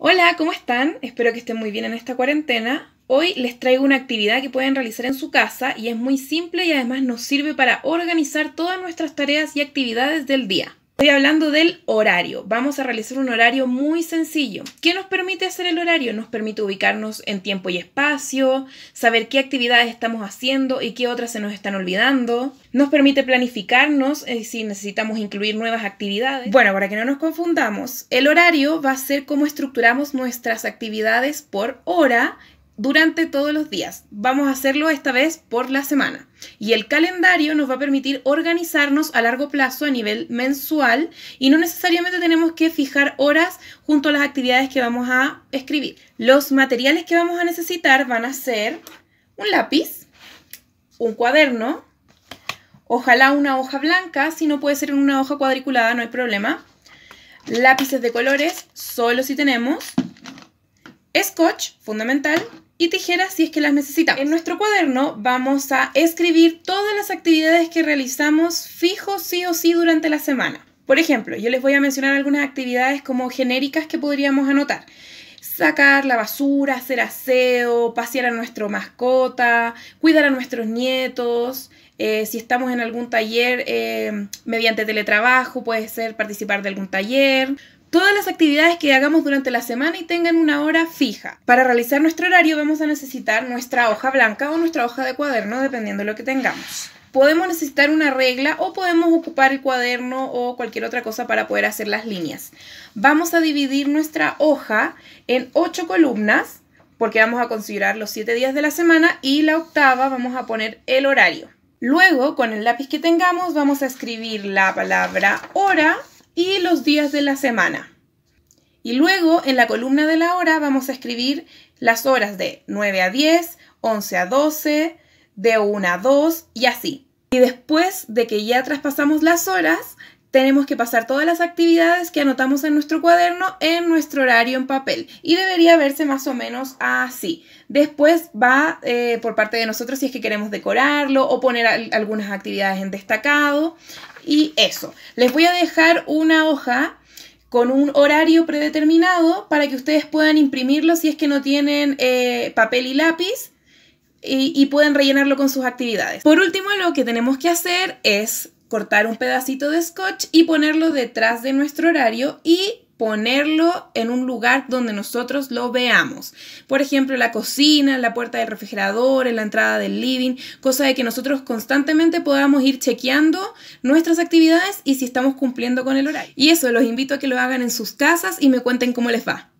Hola, ¿cómo están? Espero que estén muy bien en esta cuarentena. Hoy les traigo una actividad que pueden realizar en su casa y es muy simple y además nos sirve para organizar todas nuestras tareas y actividades del día. Estoy hablando del horario. Vamos a realizar un horario muy sencillo. ¿Qué nos permite hacer el horario? Nos permite ubicarnos en tiempo y espacio, saber qué actividades estamos haciendo y qué otras se nos están olvidando. Nos permite planificarnos si necesitamos incluir nuevas actividades. Bueno, para que no nos confundamos, el horario va a ser cómo estructuramos nuestras actividades por hora durante todos los días. Vamos a hacerlo esta vez por la semana. Y el calendario nos va a permitir organizarnos a largo plazo a nivel mensual y no necesariamente tenemos que fijar horas junto a las actividades que vamos a escribir. Los materiales que vamos a necesitar van a ser un lápiz, un cuaderno, ojalá una hoja blanca, si no puede ser en una hoja cuadriculada, no hay problema. Lápices de colores, solo si tenemos. Scotch, fundamental, y tijeras si es que las necesitamos. En nuestro cuaderno vamos a escribir todas las actividades que realizamos fijo sí o sí durante la semana. Por ejemplo, yo les voy a mencionar algunas actividades como genéricas que podríamos anotar. Sacar la basura, hacer aseo, pasear a nuestro mascota, cuidar a nuestros nietos, eh, si estamos en algún taller eh, mediante teletrabajo, puede ser participar de algún taller, todas las actividades que hagamos durante la semana y tengan una hora fija. Para realizar nuestro horario vamos a necesitar nuestra hoja blanca o nuestra hoja de cuaderno, dependiendo de lo que tengamos. Podemos necesitar una regla o podemos ocupar el cuaderno o cualquier otra cosa para poder hacer las líneas. Vamos a dividir nuestra hoja en ocho columnas porque vamos a considerar los siete días de la semana y la octava vamos a poner el horario. Luego, con el lápiz que tengamos, vamos a escribir la palabra hora y los días de la semana. Y luego en la columna de la hora vamos a escribir las horas de 9 a 10, 11 a 12, de 1 a 2 y así. Y después de que ya traspasamos las horas, tenemos que pasar todas las actividades que anotamos en nuestro cuaderno en nuestro horario en papel. Y debería verse más o menos así. Después va eh, por parte de nosotros si es que queremos decorarlo o poner algunas actividades en destacado. Y eso, les voy a dejar una hoja con un horario predeterminado para que ustedes puedan imprimirlo si es que no tienen eh, papel y lápiz y, y pueden rellenarlo con sus actividades. Por último, lo que tenemos que hacer es cortar un pedacito de scotch y ponerlo detrás de nuestro horario y ponerlo en un lugar donde nosotros lo veamos. Por ejemplo, la cocina, la puerta del refrigerador, en la entrada del living, cosa de que nosotros constantemente podamos ir chequeando nuestras actividades y si estamos cumpliendo con el horario. Y eso, los invito a que lo hagan en sus casas y me cuenten cómo les va.